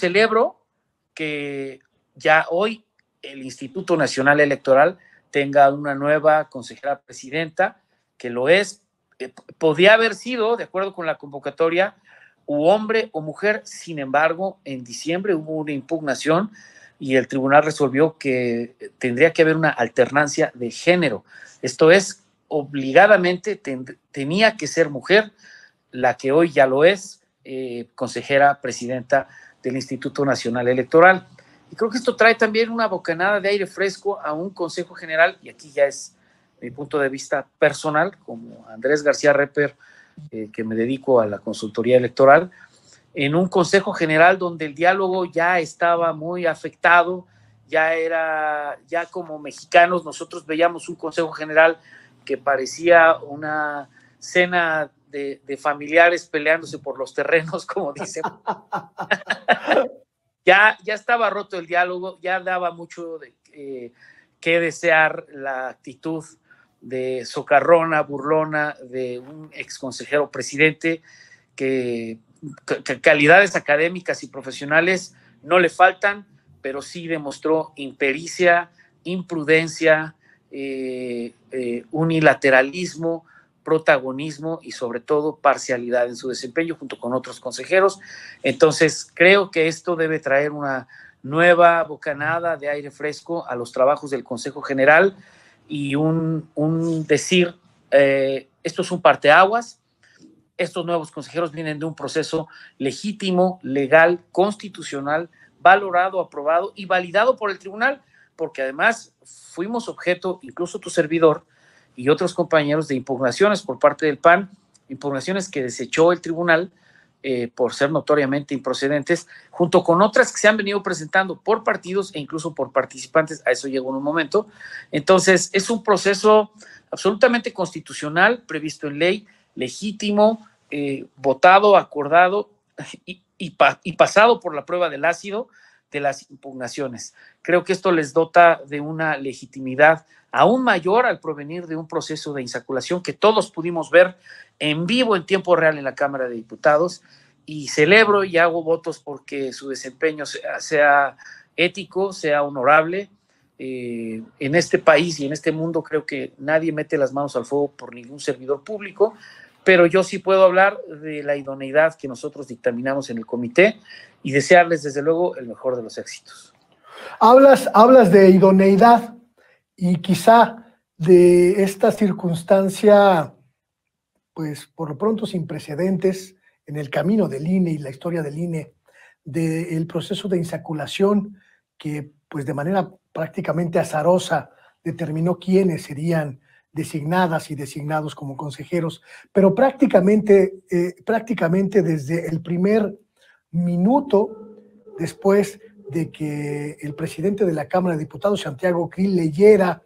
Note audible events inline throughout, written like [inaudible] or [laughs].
celebro que ya hoy el Instituto Nacional Electoral tenga una nueva consejera presidenta, que lo es. Eh, podía haber sido, de acuerdo con la convocatoria, u hombre o mujer. Sin embargo, en diciembre hubo una impugnación y el tribunal resolvió que eh, tendría que haber una alternancia de género. Esto es, obligadamente tenía que ser mujer, la que hoy ya lo es, eh, consejera presidenta del Instituto Nacional Electoral. Y creo que esto trae también una bocanada de aire fresco a un Consejo General, y aquí ya es mi punto de vista personal, como Andrés García Reper, eh, que me dedico a la consultoría electoral, en un Consejo General donde el diálogo ya estaba muy afectado, ya era, ya como mexicanos nosotros veíamos un Consejo General que parecía una cena de, familiares peleándose por los terrenos, [laughs] como dicen. ya, ya estaba roto el diálogo, ya daba mucho de, eh, que desear la actitud de socarrona, burlona, de un ex consejero presidente que, calidades académicas y profesionales no le faltan, pero sí demostró impericia, imprudencia, eh, eh, unilateralismo, protagonismo y sobre todo parcialidad en su desempeño junto con otros consejeros. Entonces, creo que esto debe traer una nueva bocanada de aire fresco a los trabajos del Consejo General y un, decir, eh, esto es un parteaguas, estos nuevos consejeros vienen de un proceso legítimo, legal, constitucional, valorado, aprobado y validado por el tribunal, porque además fuimos objeto, incluso tu servidor, y otros compañeros de impugnaciones por parte del PAN, impugnaciones que desechó el tribunal eh, por ser notoriamente improcedentes, junto con otras que se han venido presentando por partidos e incluso por participantes, a eso llegó en un momento. Entonces, es un proceso absolutamente constitucional, previsto en ley, legítimo, eh, votado, acordado [laughs] y pasado por la prueba del ácido de las impugnaciones. Creo que esto les dota de una legitimidad aún mayor al provenir de un proceso de insaculación que todos pudimos ver en vivo en tiempo real en la Cámara de Diputados y celebro y hago votos porque su desempeño sea, ético, sea honorable. Eh, en este país y en este mundo creo que nadie mete las manos al fuego por ningún servidor público pero yo sí puedo hablar de la idoneidad que nosotros dictaminamos en el comité y desearles desde luego el mejor de los éxitos. Hablas, hablas de idoneidad y quizá de esta circunstancia, pues por lo pronto sin precedentes en el camino del INE y la historia del INE, del proceso de insaculación que pues de manera prácticamente azarosa determinó quiénes serían designadas y designados como consejeros, pero prácticamente, eh, prácticamente desde el primer minuto después de que el presidente de la Cámara de Diputados, Santiago Krill, leyera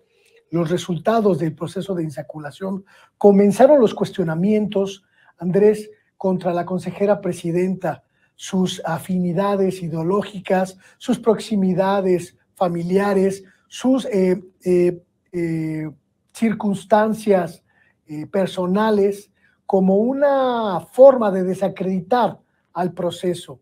los resultados del proceso de insaculación, comenzaron los cuestionamientos, Andrés, contra la consejera presidenta, sus afinidades ideológicas, sus proximidades familiares, sus eh, eh, circunstancias eh, personales como una forma de desacreditar al proceso.